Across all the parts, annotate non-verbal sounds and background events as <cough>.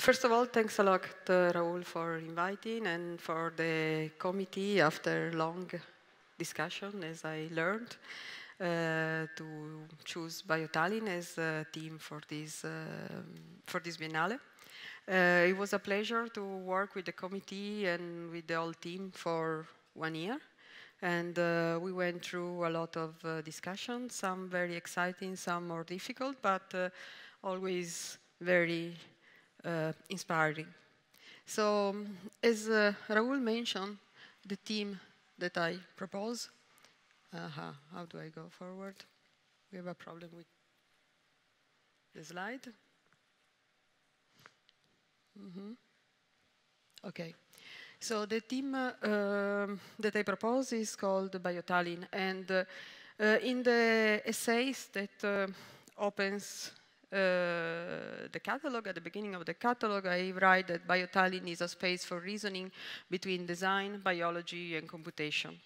First of all, thanks a lot, to uh, Raul, for inviting and for the committee after long discussion, as I learned, uh, to choose Biotalin as a team for this, uh, for this Biennale. Uh, it was a pleasure to work with the committee and with the whole team for one year. And uh, we went through a lot of uh, discussions, some very exciting, some more difficult, but uh, always very uh, inspiring. So as uh, Raul mentioned, the team that I propose, -huh, how do I go forward? We have a problem with the slide. Mm -hmm. Okay. So the team uh, um, that I propose is called Biotalin, and uh, uh, in the essays that uh, opens uh, the catalog, at the beginning of the catalog, I write that biotallinn is a space for reasoning between design, biology, and computation.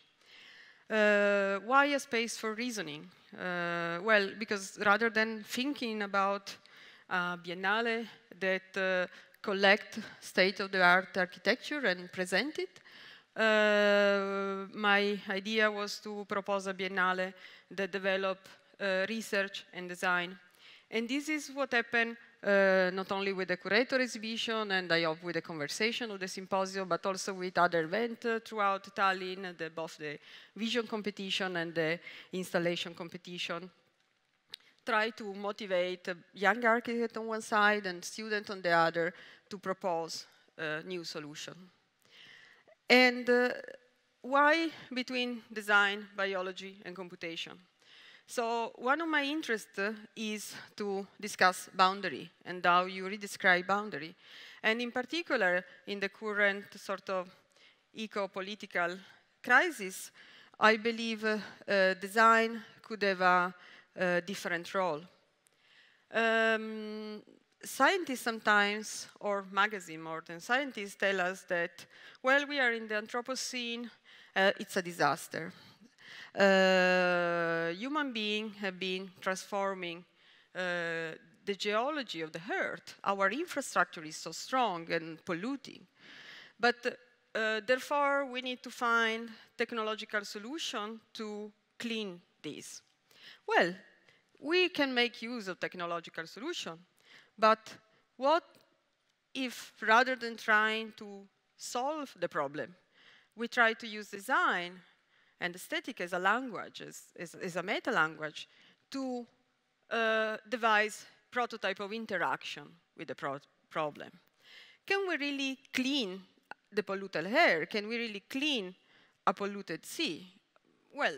Uh, why a space for reasoning? Uh, well, because rather than thinking about biennale that uh, collect state-of-the-art architecture and present it, uh, my idea was to propose a biennale that develop research and design and this is what happened uh, not only with the curator exhibition and I hope with the conversation of the symposium, but also with other events uh, throughout Tallinn, uh, the, both the vision competition and the installation competition. Try to motivate uh, young architects on one side and students on the other to propose uh, new solution. And why between design, biology, and computation? So one of my interests uh, is to discuss boundary and how you redescribe boundary. And in particular, in the current sort of eco-political crisis, I believe uh, uh, design could have a, uh, different role. Um, scientists sometimes, or magazine more than scientists, tell us that, well, we are in the Anthropocene, uh, it's a disaster. Uh, human beings have been transforming uh, the geology of the Earth. Our infrastructure is so strong and polluting. But uh, therefore, we need to find technological solution to clean this. Well, we can make use of technological solution, but what if rather than trying to solve the problem, we try to use design and aesthetic as a language, as, as, as a meta language, to uh, devise prototype of interaction with the pro problem. Can we really clean the polluted air? Can we really clean a polluted sea? Well,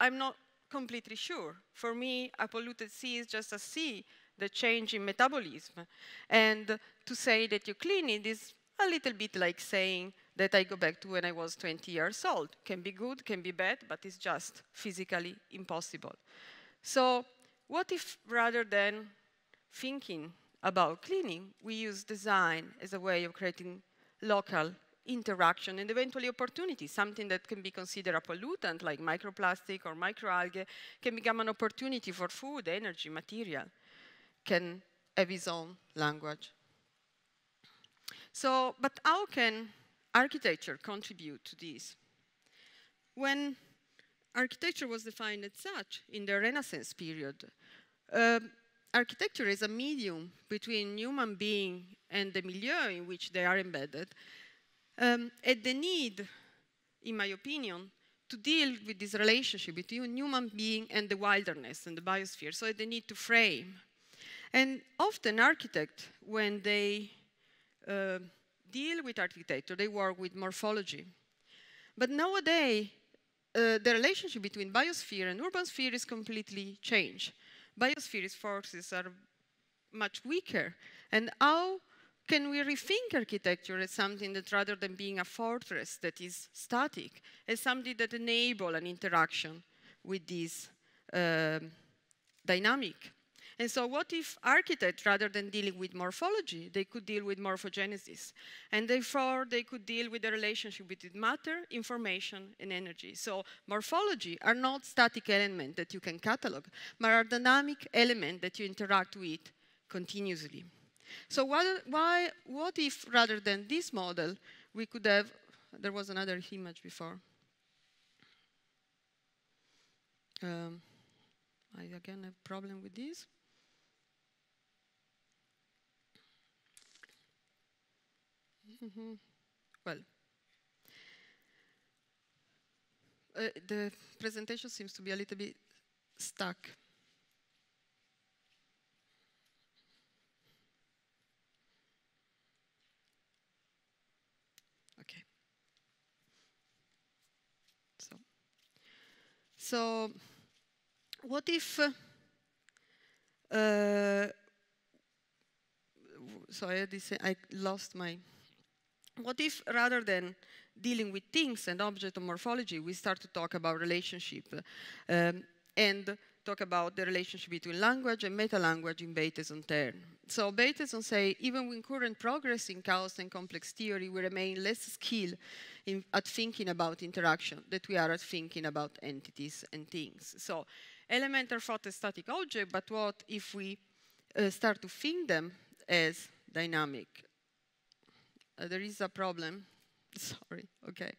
I'm not completely sure. For me, a polluted sea is just a sea, the change in metabolism. And to say that you clean it is a little bit like saying that I go back to when I was 20 years old. Can be good, can be bad, but it's just physically impossible. So what if rather than thinking about cleaning, we use design as a way of creating local interaction and eventually opportunity, something that can be considered a pollutant like microplastic or microalgae can become an opportunity for food, energy, material, can have its own language. So, but how can architecture contribute to this? When architecture was defined as such in the Renaissance period, um, architecture is a medium between human being and the milieu in which they are embedded, um, and the need, in my opinion, to deal with this relationship between human being and the wilderness and the biosphere, so the need to frame. And often architects, when they uh, deal with architecture, they work with morphology. But nowadays, uh, the relationship between biosphere and urban sphere is completely changed. Biosphere's forces are much weaker. And how can we rethink architecture as something that rather than being a fortress that is static, as something that enable an interaction with this uh, dynamic and so what if architects, rather than dealing with morphology, they could deal with morphogenesis? And therefore, they could deal with the relationship between matter, information, and energy. So morphology are not static elements that you can catalog, but are dynamic elements that you interact with continuously. So what, why, what if, rather than this model, we could have, there was another image before. Um, I again have problem with this. -hmm. Well, uh, the presentation seems to be a little bit stuck. Okay. So, so what if? Uh, uh, so I, I lost my what if, rather than dealing with things and object morphology, we start to talk about relationship um, and talk about the relationship between language and meta-language in Bateson Tern. So Bateson say, even with current progress in chaos and complex theory, we remain less skilled in, at thinking about interaction than we are at thinking about entities and things. So elemental thought is static objects, but what if we uh, start to think them as dynamic uh, there is a problem. <laughs> Sorry, okay.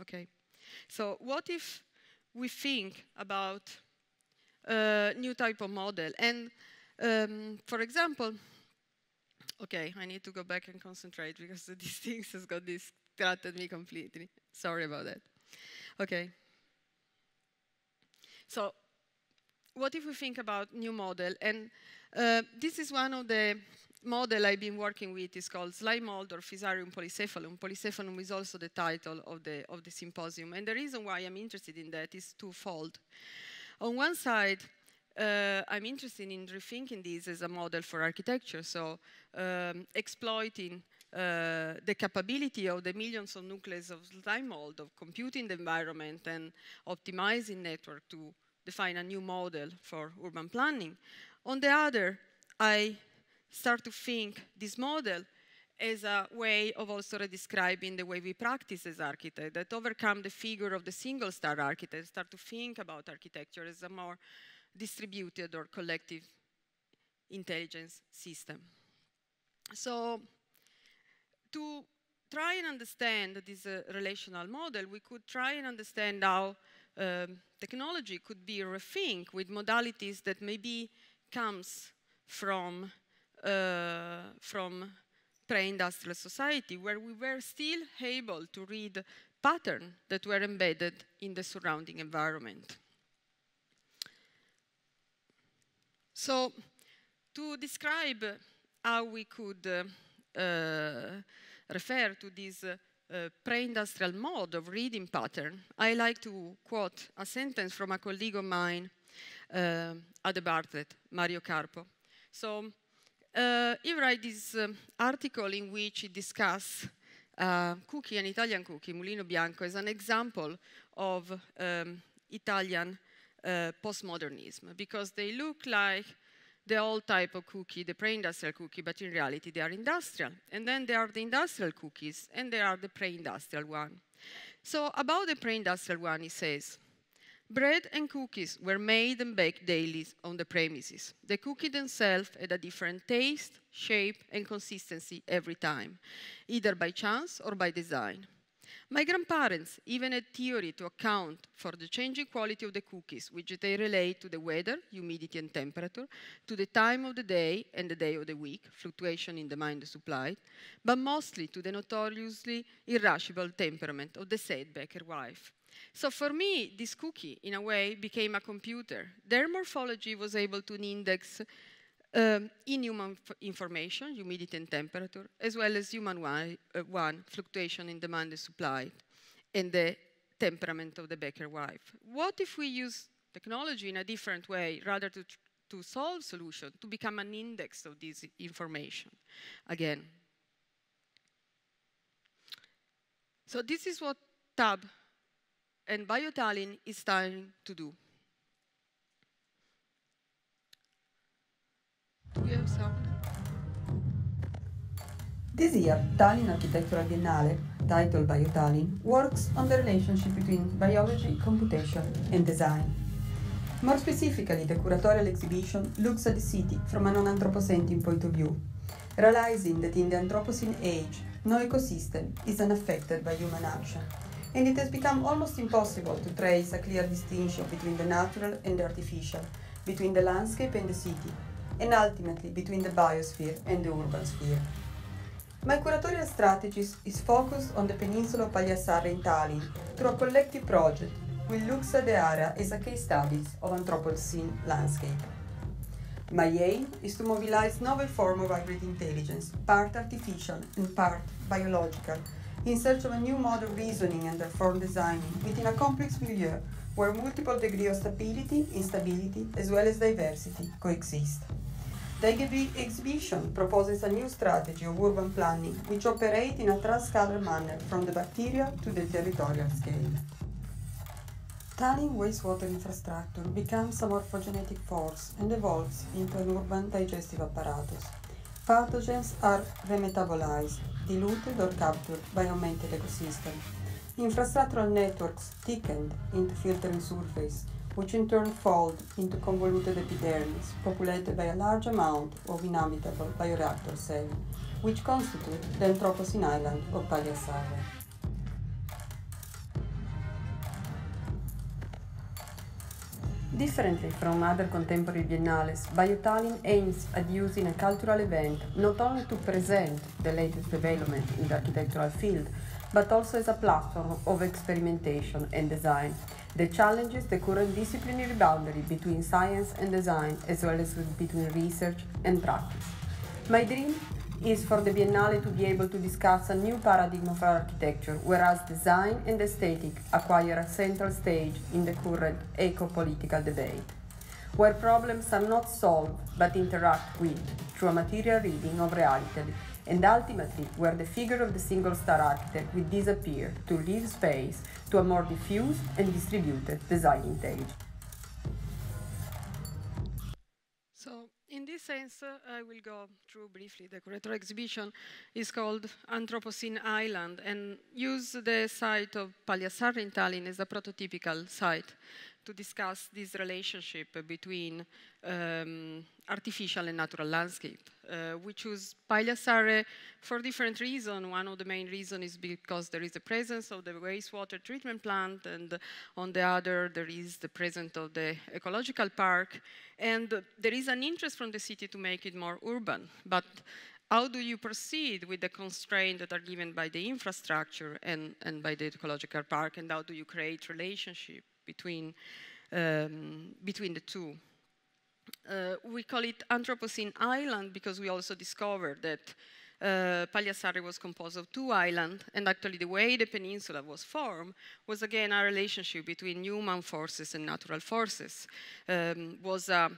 Okay, so what if we think about a new type of model? And um, for example, okay, I need to go back and concentrate because <laughs> these things has got distracted me completely. Sorry about that. Okay. So what if we think about new model? And uh, this is one of the model I've been working with. It's called Slime Mold or Fusarium Polycephalum. Polycephalum is also the title of the, of the symposium. And the reason why I'm interested in that is twofold. On one side, uh, I'm interested in rethinking this as a model for architecture, so um, exploiting uh, the capability of the millions of nuclei of slime mold of computing the environment and optimizing network to define a new model for urban planning. On the other, I start to think this model as a way of also describing the way we practice as architects, that overcome the figure of the single star architect, start to think about architecture as a more distributed or collective intelligence system. So to try and understand this uh, relational model, we could try and understand how um, technology could be rethink with modalities that maybe comes from uh, from pre-industrial society where we were still able to read patterns that were embedded in the surrounding environment. So to describe how we could uh, uh, refer to these uh, uh, pre-industrial mode of reading pattern, I like to quote a sentence from a colleague of mine uh, at the Bartlett, Mario Carpo. So uh, he wrote this um, article in which he discusses uh, cookie, an Italian cookie, Mulino Bianco, as an example of um, Italian uh, postmodernism because they look like the old type of cookie, the pre-industrial cookie, but in reality they are industrial. And then there are the industrial cookies, and there are the pre-industrial one. So about the pre-industrial one, he says, Bread and cookies were made and baked daily on the premises. The cookie themselves had a different taste, shape, and consistency every time, either by chance or by design. My grandparents even had theory to account for the changing quality of the cookies, which they relate to the weather, humidity and temperature, to the time of the day and the day of the week, fluctuation in demand and supply, but mostly to the notoriously irascible temperament of the said baker wife. So for me, this cookie, in a way, became a computer. Their morphology was able to index um, in human information, humidity and temperature, as well as human one, uh, one, fluctuation in demand and supply, and the temperament of the baker wife. What if we use technology in a different way, rather to, to solve solution, to become an index of this information again? So this is what TAB and BioTalin is trying to do. have sound. This year, Tallinn Architectural Biennale, titled by BioTallinn, works on the relationship between biology, computation and design. More specifically, the curatorial exhibition looks at the city from an anthropocentric point of view, realizing that in the Anthropocene age, no ecosystem is unaffected by human action, and it has become almost impossible to trace a clear distinction between the natural and the artificial, between the landscape and the city, and ultimately between the biosphere and the urban sphere. My curatorial strategy is focused on the peninsula of Paljassaare in Tallinn through a collective project which looks at the area as a case study of Anthropocene landscape. My aim is to mobilize novel form of hybrid intelligence, part artificial and part biological, in search of a new mode of reasoning and form designing within a complex milieu where multiple degrees of stability, instability, as well as diversity coexist. The exhibition proposes a new strategy of urban planning which operates in a transcalar manner from the bacteria to the territorial scale. Tanning wastewater infrastructure becomes a morphogenetic force and evolves into an urban digestive apparatus. Pathogens are remetabolized, diluted or captured by augmented ecosystem. Infrastructural networks thickened into filtering surface which in turn fold into convoluted epidermis populated by a large amount of inhabitable bioreactor cells, which constitute the Anthropocene island of Paleosaur. Differently from other contemporary biennales, Biotalin aims at using a cultural event not only to present the latest development in the architectural field, but also as a platform of experimentation and design the challenges the current disciplinary boundary between science and design as well as between research and practice. My dream is for the Biennale to be able to discuss a new paradigm of architecture, whereas design and aesthetic acquire a central stage in the current eco-political debate, where problems are not solved but interact with through a material reading of reality and ultimately where the figure of the single star architect will disappear to leave space to a more diffuse and distributed design intelligence. So, in this sense, uh, I will go through briefly. The curator exhibition is called Anthropocene Island and use the site of Paljassaare in Tallinn as a prototypical site to discuss this relationship between um, artificial and natural landscape. Uh, we choose Pagliasare for different reasons. One of the main reasons is because there is the presence of the wastewater treatment plant, and on the other, there is the presence of the ecological park. And uh, there is an interest from the city to make it more urban. But how do you proceed with the constraints that are given by the infrastructure and, and by the ecological park, and how do you create relationship? between, um, between the two. Uh, we call it Anthropocene Island because we also discovered that uh, Pagliassari was composed of two islands, and actually the way the peninsula was formed was again a relationship between human forces and natural forces. Um, was uh,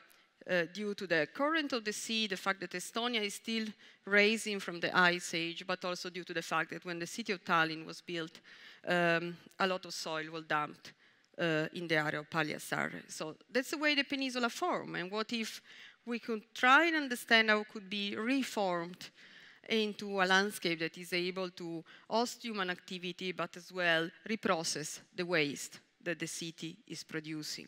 uh, due to the current of the sea, the fact that Estonia is still rising from the ice age, but also due to the fact that when the city of Tallinn was built, um, a lot of soil was dumped uh, in the area of Paliasar. So that's the way the peninsula formed. And what if we could try and understand how it could be reformed into a landscape that is able to host human activity, but as well reprocess the waste that the city is producing.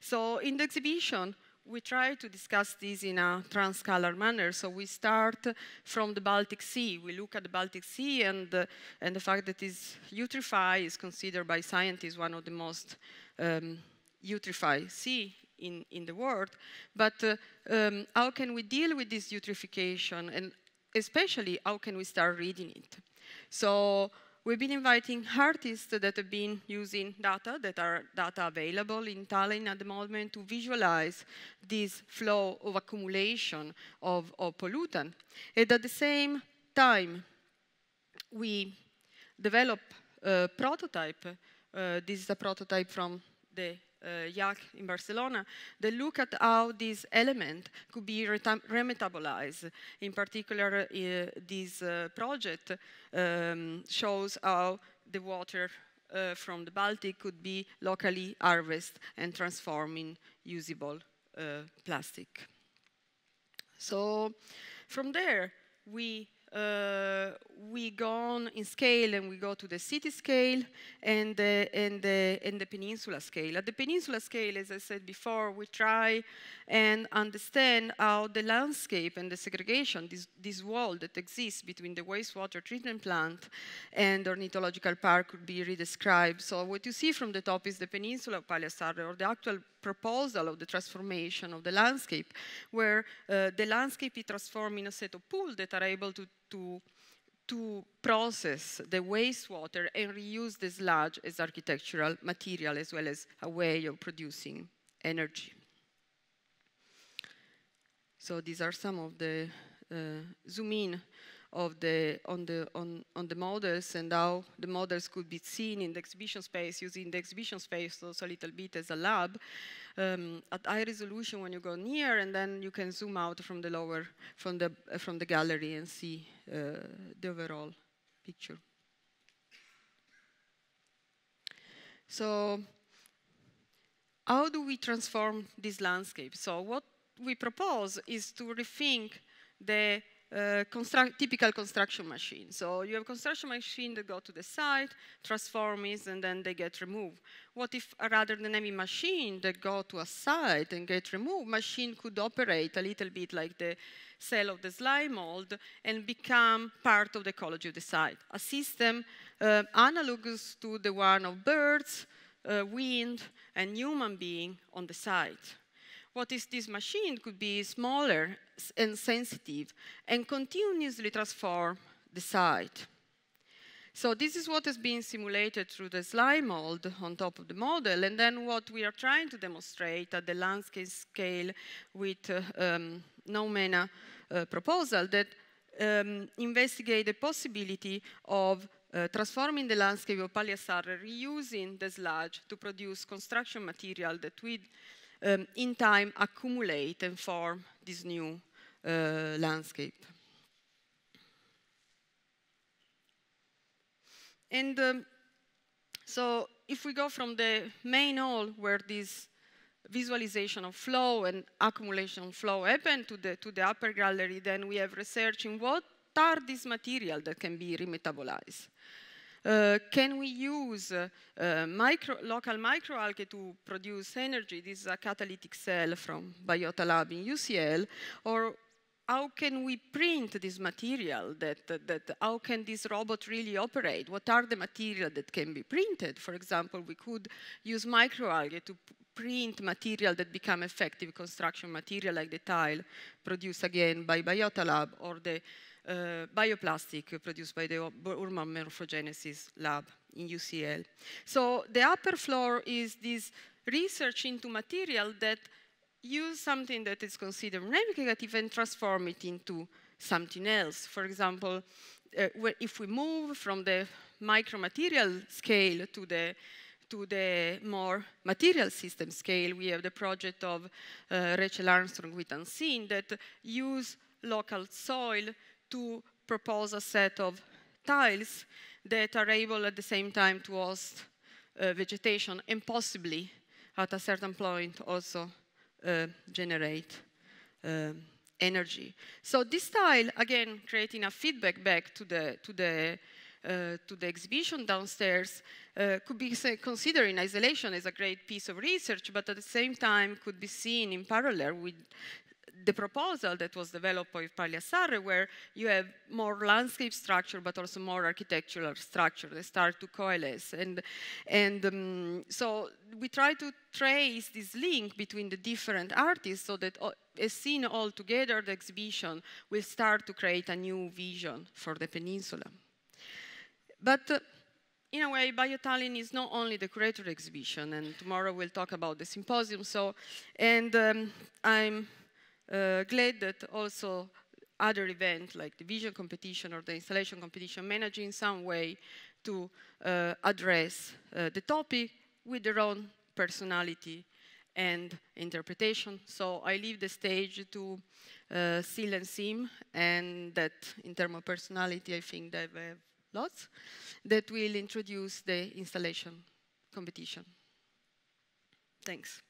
So in the exhibition, we try to discuss this in a transcolor manner. So we start from the Baltic Sea. We look at the Baltic Sea and, uh, and the fact that it's eutrophied is considered by scientists one of the most um, eutrophied sea in, in the world. But uh, um, how can we deal with this eutrophication? And especially, how can we start reading it? So We've been inviting artists that have been using data, that are data available in Tallinn at the moment, to visualize this flow of accumulation of, of pollutant. And at the same time, we develop a prototype. Uh, this is a prototype from the Eh, Jacques in Barcelona, they look at how this element could be remetabolized. In particular, eh, this eh, project um, shows how the water uh, from the Baltic could be locally harvested and transformed in usable uh, plastic. So from there, we uh, we go on in scale and we go to the city scale and, and, and the peninsula scale. At the peninsula scale, as I said before, we try and understand how the landscape and the segregation, this, this wall that exists between the wastewater treatment plant and ornithological park could be redescribed. So what you see from the top is the peninsula of Paliasar or the actual proposal of the transformation of the landscape, where uh, the landscape is transformed in a set of pools that are able to, to, to process the wastewater and reuse the sludge as architectural material as well as a way of producing energy. So these are some of the uh, zoom in of the, on, the, on, on the models and how the models could be seen in the exhibition space, using the exhibition space also a little bit as a lab. Um, at high resolution when you go near and then you can zoom out from the lower, from the, uh, from the gallery and see uh, the overall picture. So how do we transform this landscape? So what we propose is to rethink the uh, typical construction machine. So you have construction machine that go to the site, transform it, and then they get removed. What if uh, rather than having machine that go to a site and get removed, machine could operate a little bit like the cell of the slime mold and become part of the ecology of the site. A system uh, analogous to the one of birds, uh, wind, and human being on the site. What is this machine could be smaller and sensitive and continuously transform the site. So this is what has been simulated through the slime mold on top of the model, and then what we are trying to demonstrate at the landscape scale with uh, um, no MENA uh, proposal that um, investigate the possibility of uh, transforming the landscape of Paliasar, reusing the sludge to produce construction material that we um, in time accumulate and form this new uh, landscape. And um, so if we go from the main hall where this visualization of flow and accumulation flow happen to the, to the upper gallery, then we have research in what are these material that can be remetabolized. Uh, can we use uh, uh, micro, local microalgae to produce energy? This is a catalytic cell from Biota Lab in UCL. Or how can we print this material? That, that, how can this robot really operate? What are the materials that can be printed? For example, we could use microalgae to print material that become effective construction material like the tile produced again by Biota Lab or the uh, bioplastic produced by the Urman Morphogenesis Lab in UCL. So the upper floor is this research into material that use something that is considered replicative and transform it into something else. For example, uh, if we move from the micromaterial scale to the to the more material system scale, we have the project of uh, Rachel Armstrong with Unseen that use local soil to propose a set of tiles that are able at the same time to host uh, vegetation and possibly at a certain point also uh, generate um, energy. So this tile, again, creating a feedback back to the, to the, uh, to the exhibition downstairs, uh, could be considered in isolation as a great piece of research, but at the same time could be seen in parallel with the proposal that was developed by Pagliassarre, where you have more landscape structure, but also more architectural structure. that start to coalesce. And, and um, so we try to trace this link between the different artists so that uh, as seen all together, the exhibition will start to create a new vision for the peninsula. But uh, in a way, BioTallinn is not only the curator exhibition, and tomorrow we'll talk about the symposium. So, and um, I'm uh, glad that also other events like the vision competition or the installation competition manage in some way to uh, address uh, the topic with their own personality and interpretation. So I leave the stage to uh, Seal and Sim, and that in terms of personality, I think they have lots, that will introduce the installation competition. Thanks.